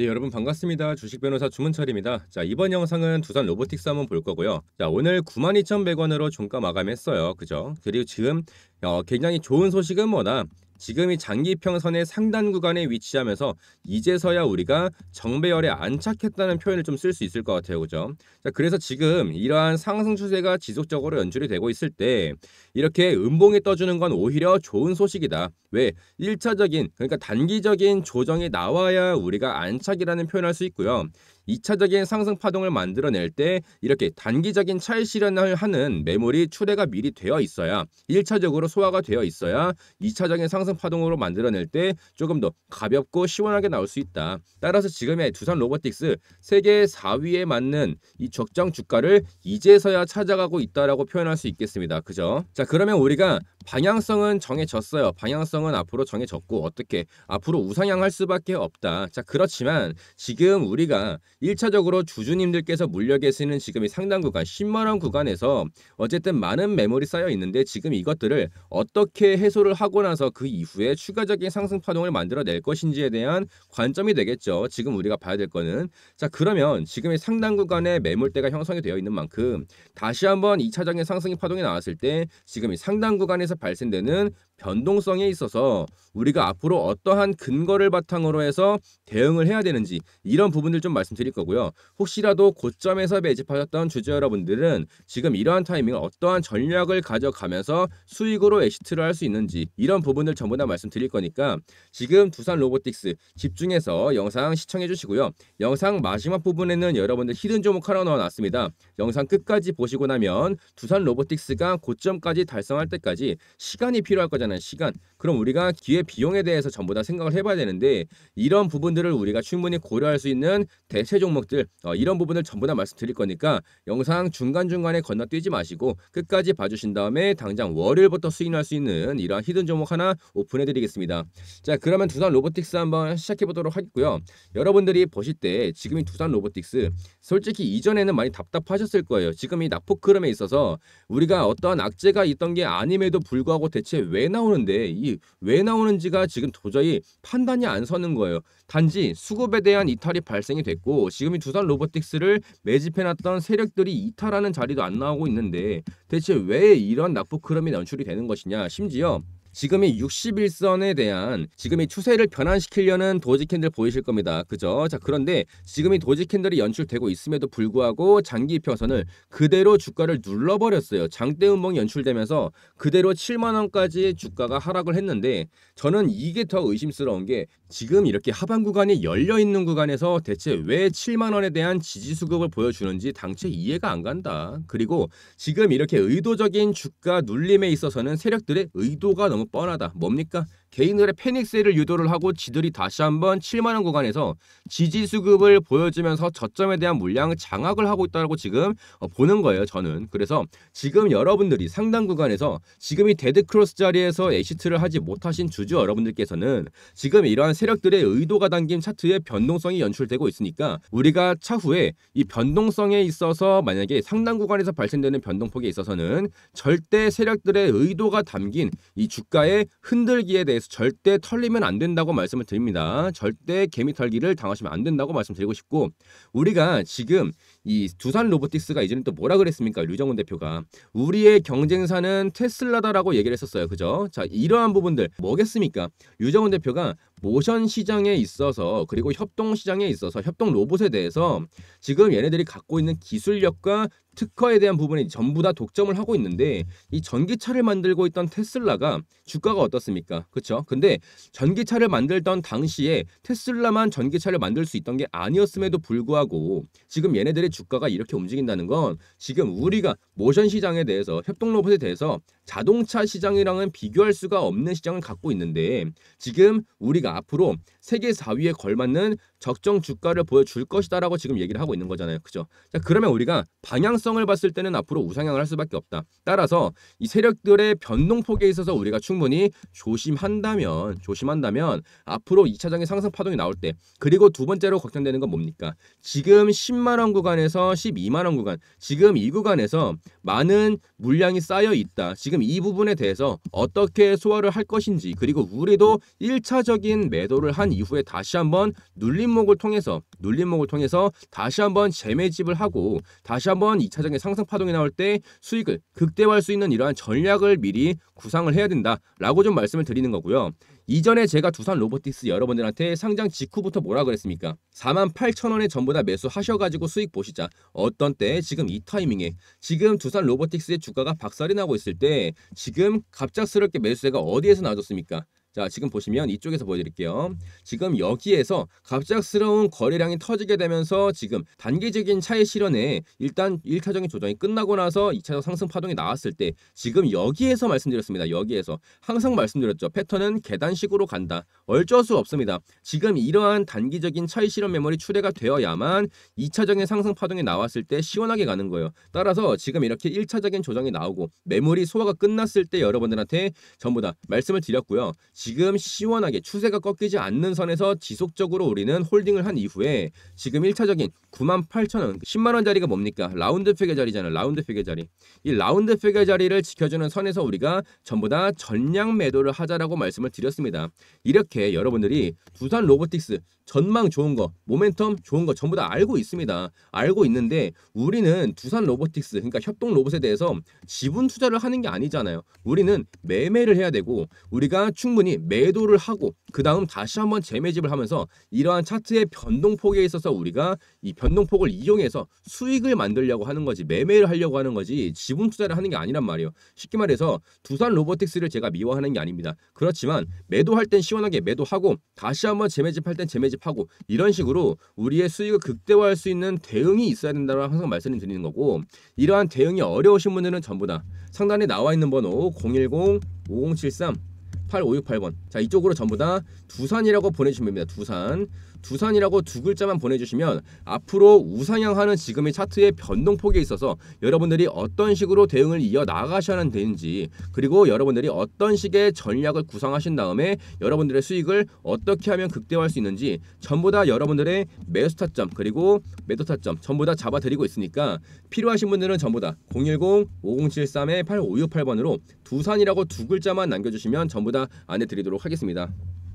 네 여러분 반갑습니다 주식변호사 주문철입니다 자 이번 영상은 두산 로보틱스 한번 볼 거고요 자 오늘 92,100원으로 종가 마감했어요 그죠 그리고 지금 어, 굉장히 좋은 소식은 뭐나 지금 이 장기평선의 상단 구간에 위치하면서 이제서야 우리가 정배열에 안착했다는 표현을 좀 쓸 수 있을 것 같아요. 그죠? 자, 그래서 지금 이러한 상승 추세가 지속적으로 연출이 되고 있을 때 이렇게 음봉이 떠주는 건 오히려 좋은 소식이다. 왜? 1차적인 그러니까 단기적인 조정이 나와야 우리가 안착이라는 표현할 수 있고요. 2차적인 상승 파동을 만들어낼 때 이렇게 단기적인 차익 실현을 하는 매물이 출회가 미리 되어 있어야 1차적으로 소화가 되어 있어야 2차적인 상승 파동으로 만들어낼 때 조금 더 가볍고 시원하게 나올 수 있다. 따라서 지금의 두산 로보틱스 세계 4위에 맞는 이 적정 주가를 이제서야 찾아가고 있다라고 표현할 수 있겠습니다. 그죠? 자, 그러면 우리가 방향성은 정해졌어요. 방향성은 앞으로 정해졌고 어떻게 앞으로 우상향할 수밖에 없다. 자 그렇지만 지금 우리가 1차적으로 주주님들께서 물려 계시는 지금 이상당 구간 10만 원 구간에서 어쨌든 많은 매물이 쌓여 있는데 지금 이것들을 어떻게 해소를 하고 나서 그 이후에 추가적인 상승 파동을 만들어낼 것인지에 대한 관점이 되겠죠. 지금 우리가 봐야 될 거는 자 그러면 지금의 상당 구간에 매물대가 형성이 되어 있는 만큼 다시 한번 2차적인 상승 파동이 나왔을 때 지금 이상당 구간에서 발생되는 변동성에 있어서 우리가 앞으로 어떠한 근거를 바탕으로 해서 대응을 해야 되는지 이런 부분들 좀 말씀드릴 거고요. 혹시라도 고점에서 매집하셨던 주주 여러분들은 지금 이러한 타이밍을 어떠한 전략을 가져가면서 수익으로 엑시트를 할 수 있는지 이런 부분들 전부 다 말씀드릴 거니까 지금 두산 로보틱스 집중해서 영상 시청해 주시고요. 영상 마지막 부분에는 여러분들 히든 조목 하나 넣어놨습니다. 영상 끝까지 보시고 나면 두산 로보틱스가 고점까지 달성할 때까지 시간이 필요할 거잖아요. 대비하는 시간 그럼 우리가 기회 비용에 대해서 전부 다 생각을 해봐야 되는데 이런 부분들을 우리가 충분히 고려할 수 있는 대체 종목들 어, 이런 부분을 전부 다 말씀드릴 거니까 영상 중간중간에 건너뛰지 마시고 끝까지 봐주신 다음에 당장 월요일부터 수익할 수 있는 이러한 히든 종목 하나 오픈해드리겠습니다. 자 그러면 두산 로보틱스 한번 시작해보도록 하겠고요. 여러분들이 보실 때 지금이 두산 로보틱스 솔직히 이전에는 많이 답답하셨을 거예요. 지금 이 낙폭 흐름에 있어서 우리가 어떠한 악재가 있던 게 아님에도 불구하고 대체 왜나 나오는데 이 왜 나오는지가 지금 도저히 판단이 안 서는 거예요. 단지 수급에 대한 이탈이 발생이 됐고 지금 이 두산 로보틱스를 매집해놨던 세력들이 이탈하는 자리도 안 나오고 있는데 대체 왜 이런 낙폭 흐름이 연출이 되는 것이냐 심지어 지금이 61선에 대한 지금의 추세를 변환시키려는 도지 캔들 보이실 겁니다. 그죠? 자, 그런데 지금이 도지 캔들이 연출되고 있음에도 불구하고 장기 평선을 그대로 주가를 눌러버렸어요. 장대 음봉이 연출되면서 그대로 7만 원까지 주가가 하락을 했는데 저는 이게 더 의심스러운 게 지금 이렇게 하반 구간이 열려 있는 구간에서 대체 왜 7만 원에 대한 지지 수급을 보여주는지 당최 이해가 안 간다. 그리고 지금 이렇게 의도적인 주가 눌림에 있어서는 세력들의 의도가 너무 너무 뻔하다. 뭡니까? 개인들의 패닉세를 유도를 하고 지들이 다시 한번 7만원 구간에서 지지 수급을 보여주면서 저점에 대한 물량 장악을 하고 있다고 지금 어, 보는 거예요. 저는. 그래서 지금 여러분들이 상당 구간에서 지금 이 데드크로스 자리에서 엑시트를 하지 못하신 주주 여러분들께서는 지금 이러한 세력들의 의도가 담긴 차트의 변동성이 연출되고 있으니까 우리가 차후에 이 변동성에 있어서 만약에 상당 구간에서 발생되는 변동폭에 있어서는 절대 세력들의 의도가 담긴 이 주가의 흔들기에 대해서 대해서 절대 털리면 안 된다고 말씀을 드립니다. 절대 개미 털기를 당하시면 안 된다고 말씀드리고 싶고 우리가 지금 이 두산 로보틱스가 이제는또 뭐라 그랬습니까? 류정훈 대표가 우리의 경쟁사는 테슬라다라고 얘기를 했었어요. 그죠? 자, 이러한 부분들 뭐겠습니까? 류정훈 대표가 모션 시장에 있어서 그리고 협동 시장에 있어서 협동 로봇에 대해서 지금 얘네들이 갖고 있는 기술력과 특허에 대한 부분이 전부 다 독점을 하고 있는데 이 전기차를 만들고 있던 테슬라가 주가가 어떻습니까? 그렇죠? 근데 전기차를 만들던 당시에 테슬라만 전기차를 만들 수 있던 게 아니었음에도 불구하고 지금 얘네들이 주가가 이렇게 움직인다는 건 지금 우리가 모션 시장에 대해서 협동 로봇에 대해서 자동차 시장이랑은 비교할 수가 없는 시장을 갖고 있는데 지금 우리가 앞으로 세계 4위에 걸맞는 적정 주가를 보여줄 것이다라고 지금 얘기를 하고 있는 거잖아요. 그죠? 자, 그러면 우리가 방향성을 봤을 때는 앞으로 우상향을 할 수밖에 없다. 따라서 이 세력들의 변동폭에 있어서 우리가 충분히 조심한다면 조심한다면 앞으로 2차장의 상승 파동이 나올 때 그리고 두 번째로 걱정되는 건 뭡니까? 지금 10만 원 구간에서 12만 원 구간 지금 이 구간에서 많은 물량이 쌓여 있다. 지금 이 부분에 대해서 어떻게 소화를 할 것인지 그리고 우리도 1차적인 매도를 한 이후에 다시 한번 눌림목을 통해서 눌림목을 통해서 다시 한번 재매집을 하고 다시 한번 2차장인 상승 파동이 나올 때 수익을 극대화할 수 있는 이러한 전략을 미리 구상을 해야 된다라고 좀 말씀을 드리는 거고요. 이전에 제가 두산 로보틱스 여러분들한테 상장 직후부터 뭐라 그랬습니까? 48,000원에 전부 다 매수하셔가지고 수익 보시자. 어떤 때 지금 이 타이밍에 지금 두산 로보틱스의 주가가 박살이 나고 있을 때 지금 갑작스럽게 매수세가 어디에서 나왔습니까 자, 지금 보시면 이쪽에서 보여드릴게요. 지금 여기에서 갑작스러운 거래량이 터지게 되면서 지금 단기적인 차의 실현에 일단 1차적인 조정이 끝나고 나서 2차적 상승 파동이 나왔을 때 지금 여기에서 말씀드렸습니다. 여기에서 항상 말씀드렸죠. 패턴은 계단식으로 간다. 어쩔수 없습니다. 지금 이러한 단기적인 차의 실현 메모리 출해가 되어야만 2차적인 상승 파동이 나왔을 때 시원하게 가는 거예요. 따라서 지금 이렇게 1차적인 조정이 나오고 메모리 소화가 끝났을 때 여러분들한테 전부 다 말씀을 드렸고요. 지금 시원하게 추세가 꺾이지 않는 선에서 지속적으로 우리는 홀딩을 한 이후에 지금 1차적인 98,000원, 10만원짜리가 뭡니까? 라운드 팩의 자리잖아요. 라운드 팩의 자리. 이 라운드 팩의 자리를 지켜주는 선에서 우리가 전부 다 전량 매도를 하자라고 말씀을 드렸습니다. 이렇게 여러분들이 두산 로보틱스 전망 좋은 거, 모멘텀 좋은 거 전부 다 알고 있습니다. 알고 있는데 우리는 두산 로보틱스, 그러니까 협동 로봇에 대해서 지분 투자를 하는 게 아니잖아요. 우리는 매매를 해야 되고 우리가 충분히 시장이 매도를 하고 그 다음 다시 한번 재매집을 하면서 이러한 차트의 변동폭에 있어서 우리가 이 변동폭을 이용해서 수익을 만들려고 하는 거지 매매를 하려고 하는 거지 지분 투자를 하는 게 아니란 말이에요. 쉽게 말해서 두산 로보틱스를 제가 미워하는 게 아닙니다. 그렇지만 매도할 땐 시원하게 매도하고 다시 한번 재매집할 땐 재매집하고 이런 식으로 우리의 수익을 극대화할 수 있는 대응이 있어야 된다고 항상 말씀을 드리는 거고 이러한 대응이 어려우신 분들은 전부 다 상단에 나와 있는 번호 010 5073 8568번. 자, 이쪽으로 전부 다 두산이라고 보내주시면 됩니다. 두산. 두산이라고 두 글자만 보내주시면 앞으로 우상향하는 지금의 차트의 변동폭에 있어서 여러분들이 어떤 식으로 대응을 이어 나가셔야 되는지 그리고 여러분들이 어떤 식의 전략을 구상하신 다음에 여러분들의 수익을 어떻게 하면 극대화할 수 있는지 전부 다 여러분들의 매수 타점 그리고 매도 타점 전부 다 잡아드리고 있으니까 필요하신 분들은 전부 다 010-5073-8568번으로 두산이라고 두 글자만 남겨주시면 전부 다 테니 안내 드리도록 하겠습니다.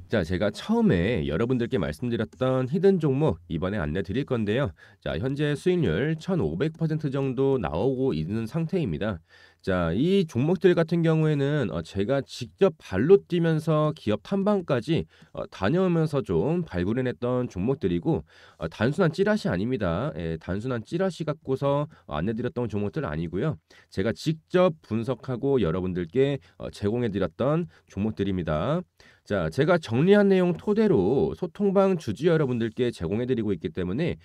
자, 제가 처음에 여러분들께 말씀드렸던 히든 종목 이번에 안내 드릴 건데요. 자, 현재 수익률 1,500% 정도 나오고 있는 상태입니다. 자, 이 종목들 같은 경우에는 어, 제가 직접 발로 뛰면서 기업 탐방까지 어, 다녀오면서 좀 발굴해냈던 종목들이고 어, 단순한 찌라시 아닙니다. 예, 단순한 찌라시 갖고서 안내드렸던 종목들 아니고요. 제가 직접 분석하고 여러분들께 제공해드렸던 종목들입니다. 자, 제가 정리한 내용 토대로 소통방 주지 여러분들께 제공해드리고 있기 때문에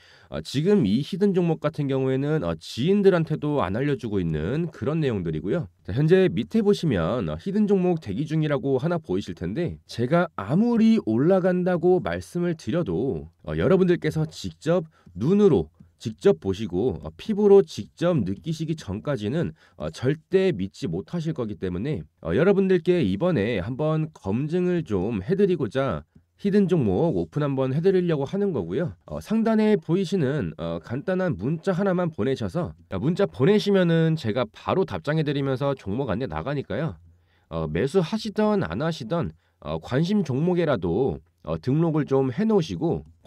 지금 이 히든 종목 같은 경우에는 지인들한테도 안 알려주고 있는 그런 내용들 글이고요. 자, 현재 밑에 보시면 히든 종목 대기 중이라고 하나 보이실 텐데 제가 아무리 올라간다고 말씀을 드려도 어, 여러분들께서 직접 눈으로 직접 보시고 어, 피부로 직접 느끼시기 전까지는 어, 절대 믿지 못하실 거기 때문에 어, 여러분들께 이번에 한번 검증을 좀 해드리고자 히든 종목 오픈 한번 해드리려고 하는 거고요. 어, 상단에 보이시는 어, 간단한 문자 하나만 보내셔서 문자 보내시면은 제가 바로 답장해드리면서 종목 안내 나가니까요. 어, 매수하시던 안 하시던 어, 관심 종목에라도 어, 등록을 좀 해놓으시고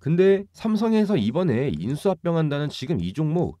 근데 삼성에서 이번에 인수합병한다는 지금 이 종목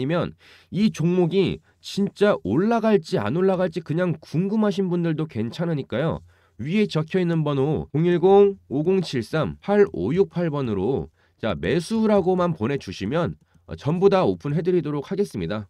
아니면 이 종목이 진짜 올라갈지 안 올라갈지 그냥 궁금하신 분들도 괜찮으니까요. 위에 적혀있는 번호 010-5073-8568번으로 자 매수라고만 보내주시면 전부 다 오픈해드리도록 하겠습니다.